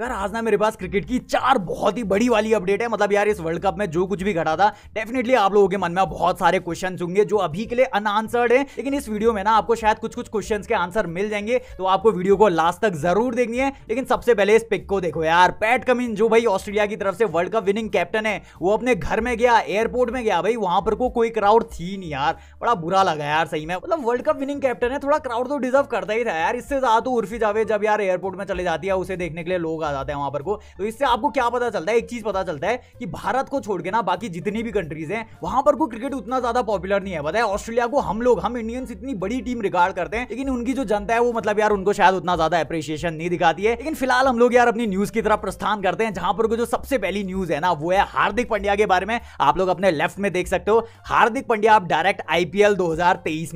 यार आज ना मेरे पास क्रिकेट की चार बहुत ही बड़ी वाली अपडेट है मतलब यार इस वर्ल्ड कप में जो कुछ भी घटा था डेफिनेटली आप लोगों के मन में बहुत सारे क्वेश्चन होंगे जो अभी के लिए अनआंसर्ड है लेकिन इस वीडियो में ना आपको शायद कुछ कुछ क्वेश्चन के आंसर मिल जाएंगे तो आपको वीडियो को लास्ट तक जरूर देखनी है लेकिन सबसे पहले इस पिक को देखो यार पैट कमिन जो भाई ऑस्ट्रेलिया की तरफ से वर्ल्ड कप विनिंग कैप्टन है वो अपने घर में गया एयरपोर्ट में गया भाई वहां पर को कोई क्राउड थी नहीं यार बड़ा बुरा लगा यार सही में मतलब वर्ल्ड कप विनिंग कैप्टन है थोड़ा क्राउड तो डिजर्व करता ही था यार इससे ज्यादा तो उर्फी जावेद जब यार एयरपोर्ट में चले जाती है उसे देखने के लिए लोग आ जाता है वहां पर को तो इससे आपको क्या पता चलता है एक चीज पता चलता है कि भारत को छोड़ के ना बाकी जितनी भी कंट्रीज हैं वहां पर को क्रिकेट उतना ज्यादा पॉपुलर नहीं है पता है ऑस्ट्रेलिया को हम लोग हम इंडियंस इतनी बड़ी टीम रिकॉर्ड करते हैं लेकिन उनकी जो जनता है वो मतलब यार उनको शायद उतना ज्यादा अप्रिशिएशन नहीं दिखाती है लेकिन फिलहाल हम लोग यार अपनी न्यूज की तरफ प्रस्थान करते हैं जहां पर जो सबसे पहली न्यूज है ना वो है हार्दिक पंड्या के बारे में आप लोग अपने लेफ्ट में देख सकते हो हार्दिक पंड्या आप डायरेक्ट आईपीएल दो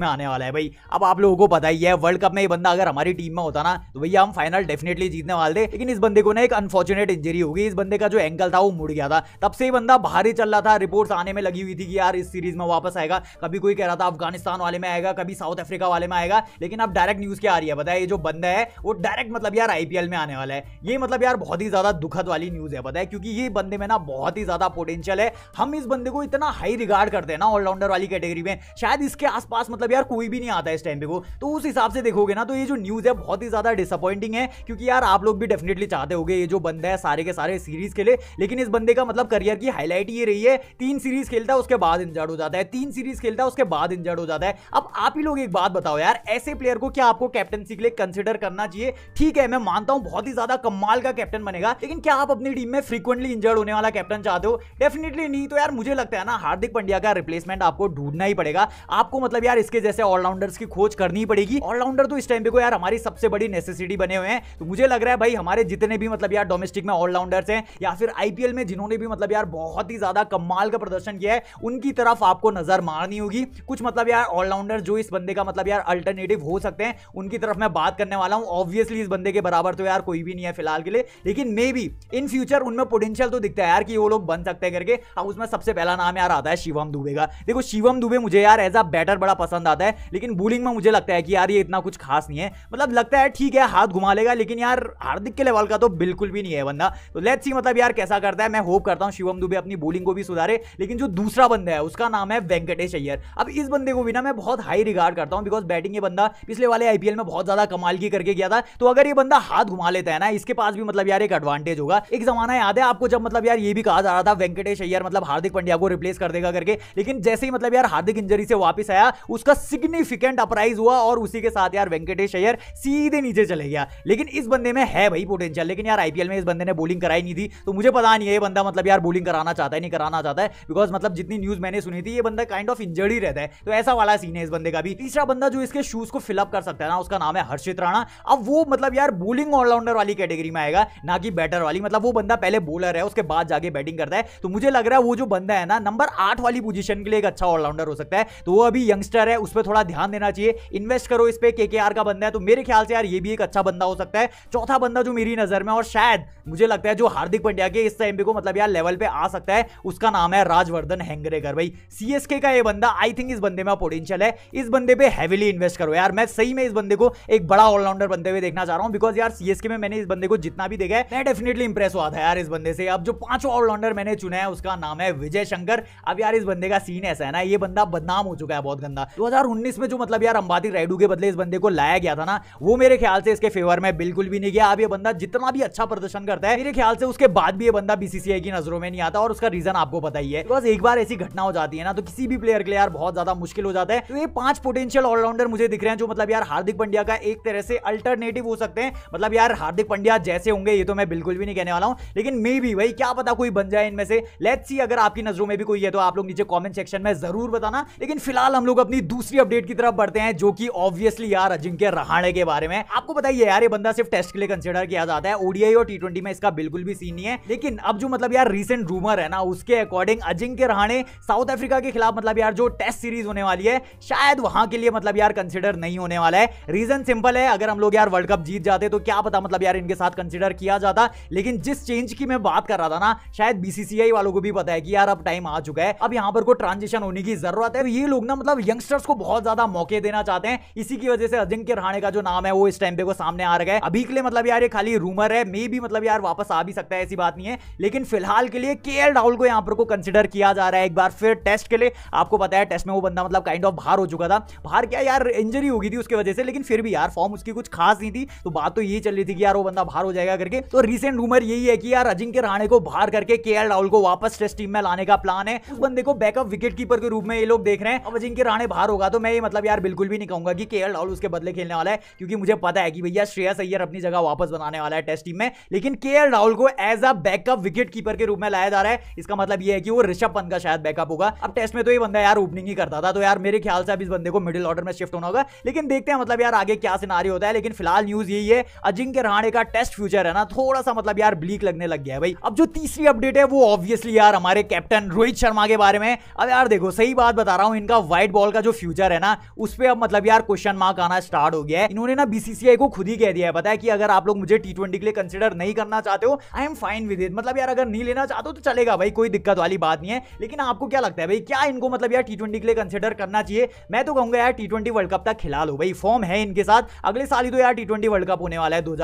में आने वाला है भाई अब आप लोगों को पता ही है वर्ल्ड कप में ये बंदा अगर हमारी टीम में होता ना तो भैया हम फाइनल डेफिनेटली जीतने वाले थे लेकिन इस बंदे बंदे को ना एक अनफॉर्चुनेट इंजरी होगी इस बंदे का जो एंकल था वो मुड़ गया था तब से ही बंदा ही चल रहा था रिपोर्ट्स आने में लगी हुई थी कि यार इस सीरीज में वापस आएगा कभी कोई कह रहा था अफगानिस्तान वाले में आएगा कभी साउथ अफ्रीका वाले में आएगा लेकिन अब डायरेक्ट न्यूज क्या आ रही है बताया ये जो बंदा है वो डायरेक्ट मतलब यार आईपीएल में आने वाला है ये मतलब यार बहुत ही ज्यादा दुखद वाली न्यूज है बताया क्योंकि ये बंदे में ना बहुत ही ज्यादा पोटेंशियल है हम इस बंदे को इतना हाई रिगार्ड करते हैं ना ऑलराउंडर वाली कैटेगरी में शायद इसके आसपास मतलब यार कोई भी नहीं आता इस टाइम पे को तो उस हिसाब से देखोगे ना तो ये जो न्यूज है बहुत ही ज्यादा डिसअपॉइंटिंग है क्योंकि यार आप लोग भी डेफिनेटली चाहते बातें हो ये जो बंदा है सारे के सारे सीरीज के लिए लेकिन इस बंदे का मतलब करियर की हाईलाइट ये रही है तीन सीरीज खेलता है उसके बाद इंजर्ड हो जाता है तीन सीरीज खेलता है उसके बाद इंजर्ड हो जाता है अब आप ही लोग एक बात बताओ यार ऐसे प्लेयर को क्या आपको कैप्टनसी के लिए कंसिडर करना चाहिए ठीक है मैं मानता हूं बहुत ही ज्यादा कमाल का कैप्टन बनेगा लेकिन क्या आप अपनी टीम में फ्रीक्वेंटली इंजर्ड होने वाला कैप्टन चाहते हो डेफिनेटली नहीं तो यार मुझे लगता है ना हार्दिक पांड्या का रिप्लेसमेंट आपको ढूंढना ही पड़ेगा आपको मतलब यार इसके जैसे ऑलराउंडर्स की खोज करनी पड़ेगी ऑलराउंडर तो इस टाइम पे को यार हमारी सबसे बड़ी नेसेसिटी बने हुए हैं तो मुझे लग रहा है भाई हमारे जितने भी मतलब यार डोमेस्टिक में ऑलराउंडर्स हैं या फिर आईपीएल में जिन्होंने भी मतलब यार बहुत ही ज्यादा कमाल का प्रदर्शन किया है उनकी तरफ आपको नजर मारनी होगी कुछ मतलब यार ऑलराउंडर जो इस बंदे का मतलब यार अल्टरनेटिव हो सकते हैं उनकी तरफ मैं बात करने वाला हूँ ऑब्वियसली इस बंदे के बराबर तो यार कोई भी नहीं है फिलहाल के लिए लेकिन मे बी इन फ्यूचर उनमें पोटेंशियल तो दिखता है यार कि वो लोग बन सकते हैं करके अब उसमें सबसे पहला नाम यार आता है शिवम दुबे का देखो शिवम दुबे मुझे यार एज अ बैटर बड़ा पसंद आता है लेकिन बोलिंग में मुझे लगता है कि यार ये इतना कुछ खास नहीं है मतलब लगता है ठीक है हाथ घुमा लेगा लेकिन यार हार्दिक के लेवल का तो तो बिल्कुल भी नहीं है बंदा तो लेट्स सी मतलब यार कैसा करता है मैं होप करता हूँ शिवम दुबे अपनी बोलिंग को भी सुधारे लेकिन जो दूसरा बंदा है उसका नाम है वेंकटेश अय्यर अब इस बंदे को भी ना मैं बहुत हाई रिगार्ड करता हूँ बिकॉज बैटिंग ये बंदा पिछले वाले आईपीएल में बहुत ज्यादा कमाल की करके गया था तो अगर ये बंदा हाथ घुमा लेता है ना इसके पास भी मतलब यार एक एडवांटेज होगा एक जमाना याद है आपको जब मतलब यार ये भी कहा जा रहा था वेंकटेश अय्यर मतलब हार्दिक पंड्या को रिप्लेस कर देगा करके लेकिन जैसे ही मतलब यार हार्दिक इंजरी से वापस आया उसका सिग्निफिकेंट अपराइज हुआ और उसी के साथ यार वेंकटेश अय्यर सीधे नीचे चले गया लेकिन इस बंदे में है भाई पोटेंशियल लेकिन यार आईपीएल में इस बंदे ने बोलिंग कराई नहीं थी तो मुझे पता नहीं है ये बंदा मतलब यार बोलिंग कराना चाहता है नहीं कराना चाहता है बिकॉज मतलब जितनी न्यूज मैंने सुनी थी ये बंदा काइंड ऑफ इंजर्ड ही रहता है तो ऐसा वाला सीन है इस बंदे का भी तीसरा बंदा जो इसके शूज को फिलअप कर सकता है ना उसका नाम है हर्षित राणा अब वो मतलब यार बोलिंग ऑलराउंडर वाली कैटेगरी में आएगा ना कि बैटर वाली मतलब वो बंदा पहले बॉलर है उसके बाद जाके बैटिंग करता है तो मुझे लग रहा है वो जो बंदा है ना नंबर आठ वाली पोजीशन के लिए एक अच्छा ऑलराउंडर हो सकता है तो वो अभी यंगस्टर है उस पर थोड़ा ध्यान देना चाहिए इन्वेस्ट करो इस पर के का बंदा है तो मेरे ख्याल से यार ये भी एक अच्छा बंदा हो सकता है चौथा बंदा जो मेरी नजर फ्यूचर में और शायद मुझे लगता है जो हार्दिक पंड्या के इस एमबी को मतलब यार लेवल पे आ सकता है उसका नाम है राजवर्धन हेंगरेकर भाई सीएसके का ये बंदा आई थिंक इस बंदे में पोटेंशियल है इस बंदे पे हैवीली इन्वेस्ट करो यार मैं सही में इस बंदे को एक बड़ा ऑलराउंडर बनते हुए देखना चाह रहा हूँ बिकॉज यार सीएसके में मैंने इस बंदे को जितना भी देखा है मैं डेफिनेटली इंप्रेस हुआ था यार इस बंदे से अब जो पांच ऑलराउंडर मैंने चुना है उसका नाम है विजय शंकर अब यार इस बंदे का सीन ऐसा है ना ये बंदा बदनाम हो चुका है बहुत गंदा दो में जो मतलब यार अंबाती रायडू के बदले इस बंदे को लाया गया था ना वो मेरे ख्याल से इसके फेवर में बिल्कुल भी नहीं गया अब ये बंदा जितना कितना भी अच्छा प्रदर्शन करता है मेरे ख्याल से उसके बाद भी ये बंदा बीसीसीआई की नजरों में नहीं आता और उसका रीजन आपको पता ही है बस एक बार ऐसी घटना हो जाती है ना तो किसी भी प्लेयर के लिए यार बहुत ज्यादा मुश्किल हो जाता है तो ये पांच पोटेंशियल ऑलराउंडर मुझे दिख रहे हैं जो मतलब यार हार्दिक पंड्या का एक तरह से अल्टरनेटिव हो सकते हैं मतलब यार हार्दिक पंड्या जैसे होंगे ये तो मैं बिल्कुल भी नहीं कहने वाला हूँ लेकिन मे भी भाई क्या पता कोई बन जाए इनमें से लेट्स सी अगर आपकी नजरों में भी कोई है तो आप लोग नीचे कॉमेंट सेक्शन में जरूर बताना लेकिन फिलहाल हम लोग अपनी दूसरी अपडेट की तरफ बढ़ते हैं जो कि ऑब्वियसली यार अजिंक्य रहाणे के बारे में आपको बताइए यार ये बंदा सिर्फ टेस्ट के लिए कंसिडर किया जाता है ओडीआई और टी में इसका बिल्कुल भी सीन नहीं है लेकिन अब जो मतलब यार रिसेंट रूमर है ना उसके according Ajinkya Rahane South Africa के खिलाफ मतलब यार जो टेस्ट सीरीज होने वाली है शायद वहां के लिए मतलब यार कंसिडर नहीं होने वाला है रीजन सिंपल है अगर हम लोग यार वर्ल्ड कप जीत जाते तो क्या पता मतलब यार इनके साथ कंसिडर किया जाता लेकिन जिस चेंज की मैं बात कर रहा था ना शायद बीसीसीआई वालों को भी पता है कि यार अब टाइम आ चुका है अब यहां पर कोई ट्रांजिशन होने की जरूरत है तो ये लोग ना मतलब यंगस्टर्स को बहुत ज्यादा मौके देना चाहते हैं इसी की वजह से अजिंक्य रहाणे का जो नाम है वो इस टाइम पे को सामने आ रहा है अभी के लिए मतलब यार ये खाली रूमर प्लेयर है मे भी मतलब यार वापस आ भी सकता है ऐसी बात नहीं है लेकिन फिलहाल के लिए के राहुल को यहां पर को कंसिडर किया जा रहा है एक बार फिर टेस्ट के लिए आपको बताया टेस्ट में वो बंदा मतलब काइंड ऑफ बाहर हो चुका था बाहर क्या यार इंजरी होगी थी उसकी वजह से लेकिन फिर भी यार फॉर्म उसकी कुछ खास नहीं थी तो बात तो यही चल रही थी कि यार वो बंदा बाहर हो जाएगा करके तो रिसेंट रूमर यही है कि यार अजिंक्य रहाणे को बाहर करके के राहुल को वापस टेस्ट टीम में लाने का प्लान है उस बंदे को बैकअप विकेट कीपर के रूप में ये लोग देख रहे हैं अब अजिंक्य रहाणे बाहर होगा तो मैं ये मतलब यार बिल्कुल भी नहीं कहूंगा कि के राहुल उसके बदले खेलने वाला है क्योंकि मुझे पता है कि भैया श्रेयस अय्यर अपनी जगह वापस बनाने वाला है टेस्ट टेस्ट टीम में लेकिन के एल राहुल को as a backup wicket keeper के रूप में लाया जा रहा है इसका मतलब यह है कि वो ऋषभ पंत का शायद बैकअप होगा अब टेस्ट में तो ये बंदा यार ओपनिंग ही करता था तो यार मेरे ख्याल से अब इस बंदे को मिडिल ऑर्डर में शिफ्ट होना होगा लेकिन देखते हैं मतलब यार आगे क्या सिनारी होता है लेकिन फिलहाल न्यूज यही है अजिंक्य रहाणे का टेस्ट फ्यूचर है ना थोड़ा सा मतलब यार ब्लीक लगने लग गया है भाई अब जो तीसरी अपडेट है वो ऑब्वियसली यार हमारे कैप्टन रोहित शर्मा के बारे में अब यार देखो सही बात बता रहा हूँ इनका व्हाइट बॉल का जो फ्यूचर है ना उस पर अब मतलब यार क्वेश्चन मार्क आना स्टार्ट हो गया है इन्होंने ना बीसीसीआई को खुद ही कह दिया है पता है कि अगर आप लोग मुझे टी के लिए लिए कंसिडर नहीं करना चाहते हो I am fine with it मतलब यार अगर नहीं लेना चाहते हो तो चलेगा भाई कोई दिक्कत वाली बात नहीं है लेकिन आपको क्या लगता है भाई क्या इनको मतलब यार टी के लिए कंसिडर करना चाहिए मैं तो कहूंगा यार टी वर्ल्ड कप तक खिला लो भाई फॉर्म है इनके साथ अगले साल ही तो यार टी वर्ल्ड कप होने वाला है दो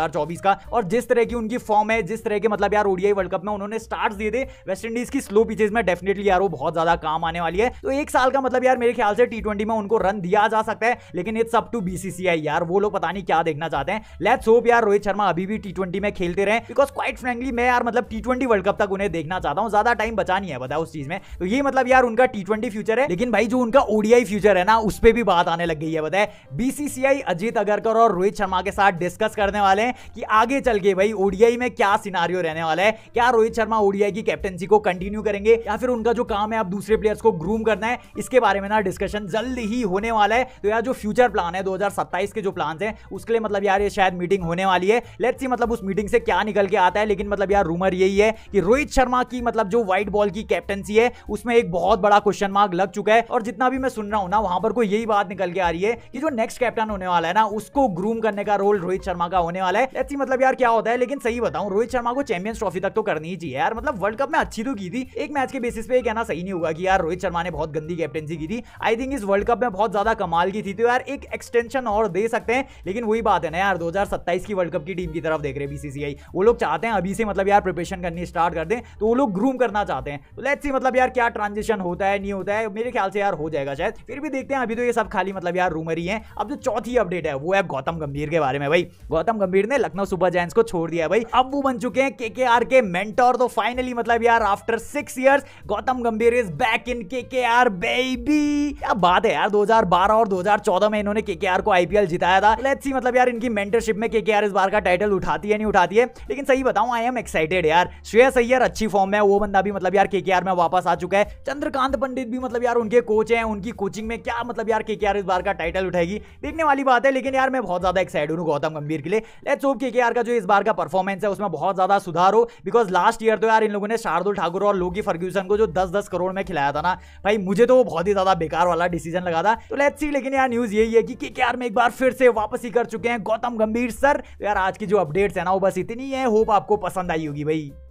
का और जिस तरह की उनकी फॉर्म है जिस तरह के मतलब यार ओडीआई वर्ल्ड कप में उन्होंने स्टार्ट दिए थे वेस्ट इंडीज की स्लो पिचेज में डेफिनेटली यार वो बहुत ज्यादा काम आने वाली है तो एक साल का मतलब यार मेरे ख्याल से टी में उनको रन दिया जा सकता है लेकिन इट्स अप टू बीसीसीआई यार वो लोग पता नहीं क्या देखना चाहते हैं लेट्स होप यार रोहित शर्मा अभी भी टी ट्वेंटी में खेलते रहे बिकॉज क्वाइट फ्रेंकली मैं यार मतलब टी ट्वेंटी वर्ल्ड कप तक उन्हें देखना चाहता हूँ ज्यादा टाइम बचा नहीं है बताओ उस चीज में तो ये मतलब यार उनका टी ट्वेंटी फ्यूचर है लेकिन भाई जो उनका ओडीआई फ्यूचर है ना उस पर भी बात आने लग गई है बताए बीसीसीआई अजीत अगरकर और रोहित शर्मा के साथ डिस्कस करने वाले हैं कि आगे चल के भाई ओडीआई में क्या सिनारियो रहने वाला है क्या रोहित शर्मा ओडीआई की कैप्टनसी को कंटिन्यू करेंगे या फिर उनका जो काम है आप दूसरे प्लेयर्स को ग्रूम करना है इसके बारे में ना डिस्कशन जल्द ही होने वाला है तो यार जो फ्यूचर प्लान है दो के जो प्लान है उसके लिए मतलब यार ये शायद मीटिंग होने वाली है लेट्स सी मतलब उस मीटिंग से क्या निकल के आता है लेकिन मतलब यार रूमर यही है कि रोहित शर्मा की मतलब जो व्हाइट बॉल की कैप्टनसी है उसमें एक बहुत बड़ा क्वेश्चन मार्क लग चुका है और जितना भी मैं सुन रहा हूं ना वहां पर कोई यही बात निकल के आ रही है कि जो नेक्स्ट कैप्टन होने वाला है ना उसको ग्रूम करने का रोल रोहित शर्मा का होने वाला है ऐसी मतलब यार क्या होता है लेकिन सही बताऊं रोहित शर्मा को चैंपियंस ट्रॉफी तक तो करनी ही चाहिए यार मतलब वर्ल्ड कप में अच्छी तो की थी एक मैच के बेसिस पे कहना सही नहीं होगा कि यार रोहित शर्मा ने बहुत गंदी कैप्टनसी की थी आई थिंक इस वर्ल्ड कप में बहुत ज्यादा कमाल की थी तो यार एक एक्सटेंशन और दे सकते हैं लेकिन वही बात है ना यार दो की वर्ल्ड कप की टीम की तरफ देख रहे रही है बीसीसीआई वो लोग चाहते हैं अभी से मतलब यार प्रिपरेशन करनी स्टार्ट कर दें तो वो लोग ग्रूम करना चाहते हैं तो लेट्स सी मतलब यार क्या ट्रांजेक्शन होता है नहीं होता है मेरे ख्याल से यार हो जाएगा शायद फिर भी देखते हैं अभी तो ये सब खाली मतलब यार रूमर ही है अब जो चौथी अपडेट है वो है गौतम गंभीर के बारे में भाई गौतम गंभीर ने लखनऊ सुपर जैंस को छोड़ दिया भाई अब वो बन चुके हैं के के आर के मेंटोर तो फाइनली मतलब यार आफ्टर सिक्स ईयर्स गौतम गंभीर इज बैक इन के के आर बेबी क्या बात है यार 2012 और 2014 में इन्होंने के के आर को आईपीएल जिताया था लेट्स सी मतलब यार इनकी मेंटरशिप में के के आर इस बार का टाइटल उठाती है सीरियसली नहीं उठाती है लेकिन सही बताऊं आई एम एक्साइटेड यार श्रेयस अय्यर अच्छी फॉर्म में वो बंदा भी मतलब यार केकेआर में वापस आ चुका है चंद्रकांत पंडित भी मतलब यार उनके कोच हैं उनकी कोचिंग में क्या मतलब यार केकेआर इस बार का टाइटल उठाएगी देखने वाली बात है लेकिन यार मैं बहुत ज्यादा एक्साइटेड हूँ गौतम गंभीर के लिए लेट्स होप के का जो इस बार का परफॉर्मेंस है उसमें बहुत ज्यादा सुधार हो बिकॉज लास्ट ईयर तो यार इन लोगों ने शार्दुल ठाकुर और लोकी फर्ग्यूसन को जो दस दस करोड़ में खिलाया था ना भाई मुझे तो बहुत ही ज्यादा बेकार वाला डिसीजन लगा था तो लेट्स सी लेकिन यार न्यूज यही है कि केकेआर में एक बार फिर से वापसी कर चुके हैं गौतम गंभीर सर तो यार आज की जो अपडेट्स है बनाओ बस इतनी है होप आपको पसंद आई होगी भाई